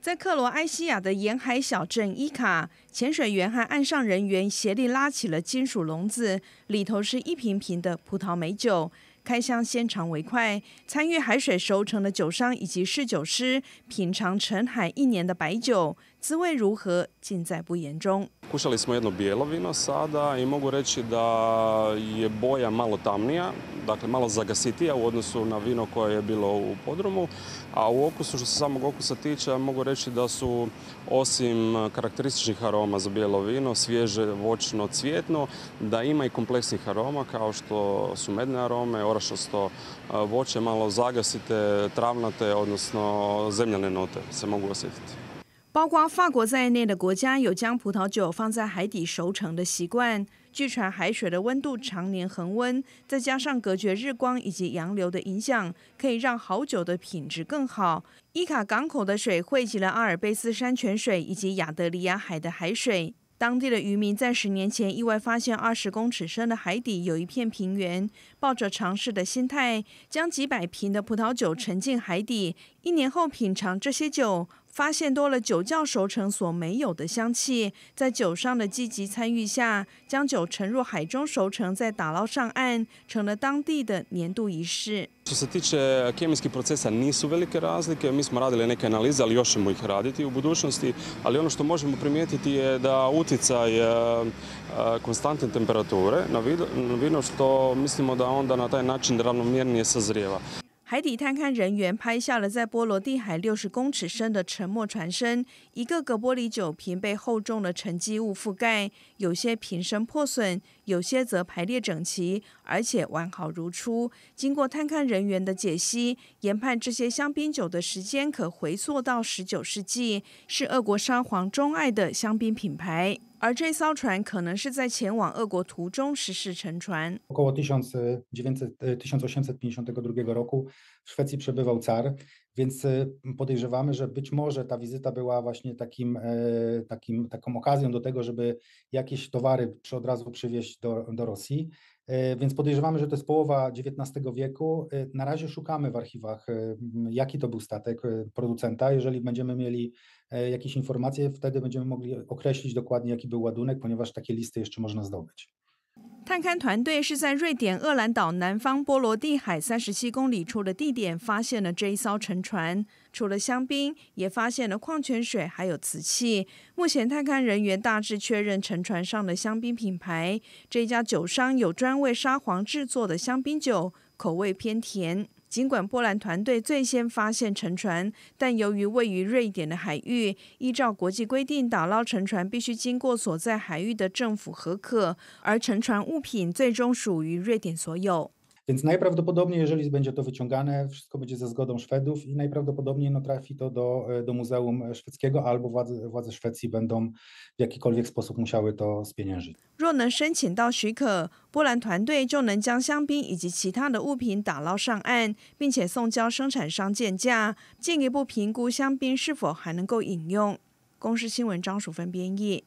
在克罗埃西亚的沿海小镇伊卡，潜水员和岸上人员协力拉起了金属笼子，里头是一瓶瓶的葡萄美酒。开箱先尝为快，参与海水熟成的酒商以及侍酒师品尝沉海一年的白酒。Kušali smo jedno bijelo vino sada i mogu reći da je boja malo tamnija, dakle malo zagasitija u odnosu na vino koje je bilo u podrumu. A u okusu, što se samog okusa tiče, mogu reći da su osim karakterističnih aroma za bijelo vino, svježe, voćno, cvjetno, da ima i kompleksnih aroma kao što su medne arome, orašasto e, voće, malo zagasite, travnate, odnosno zemljane note se mogu osjetiti. 包括法国在内的国家有将葡萄酒放在海底熟成的习惯。据传，海水的温度常年恒温，再加上隔绝日光以及洋流的影响，可以让好酒的品质更好。伊卡港口的水汇集了阿尔卑斯山泉水以及亚德里亚海的海水。当地的渔民在十年前意外发现二十公尺深的海底有一片平原，抱着尝试的心态，将几百瓶的葡萄酒沉进海底。一年后，品尝这些酒。发现多了酒窖熟成所没有的香气，在酒商的积极参与下，将酒沉入海中熟成，再打捞上岸，成了当地的年度仪式。Osetiće kemenski procesa nisu velike razlike, mi smo radili neke analize, ali još imu ih raditi u budućnosti. Ali ono što možemo primetiti je da utiče na konstantnu temperaturu na vino, što mislimo da onda na taj način drago miernije sazreva. 海底探勘人员拍下了在波罗的海六十公尺深的沉没船身，一个个玻璃酒瓶被厚重的沉积物覆盖，有些瓶身破损，有些则排列整齐，而且完好如初。经过探勘人员的解析研判，这些香槟酒的时间可回溯到十九世纪，是俄国沙皇钟爱的香槟品牌。而这艘船可能是在前往俄国途中失事沉船。Więc e, podejrzewamy, że być może ta wizyta była właśnie takim, e, takim, taką okazją do tego, żeby jakieś towary od razu przywieźć do, do Rosji. E, więc podejrzewamy, że to jest połowa XIX wieku. Na razie szukamy w archiwach, jaki to był statek producenta. Jeżeli będziemy mieli jakieś informacje, wtedy będziemy mogli określić dokładnie, jaki był ładunek, ponieważ takie listy jeszcze można zdobyć. 探勘团队是在瑞典厄兰岛南方波罗的海三十七公里处的地点发现了这一艘沉船，除了香槟，也发现了矿泉水，还有瓷器。目前探勘人员大致确认沉船上的香槟品牌，这家酒商有专为沙皇制作的香槟酒，口味偏甜。尽管波兰团队最先发现沉船，但由于位于瑞典的海域，依照国际规定，打捞沉船必须经过所在海域的政府核可，而沉船物品最终属于瑞典所有。Więc najprawdopodobniej, jeżeli będzie to wyciągane, wszystko będzie ze zgodą Szwedów i najprawdopodobniej no, trafi to do, e, do Muzeum Szwedzkiego albo władze, władze Szwecji będą w jakikolwiek sposób musiały to spieniężyć. 若能申请到许可，波兰团队就能将香槟以及其他的物品打捞上岸，并且送交生产商鉴价，进一步评估香槟是否还能够饮用。公视新闻张淑芬编译。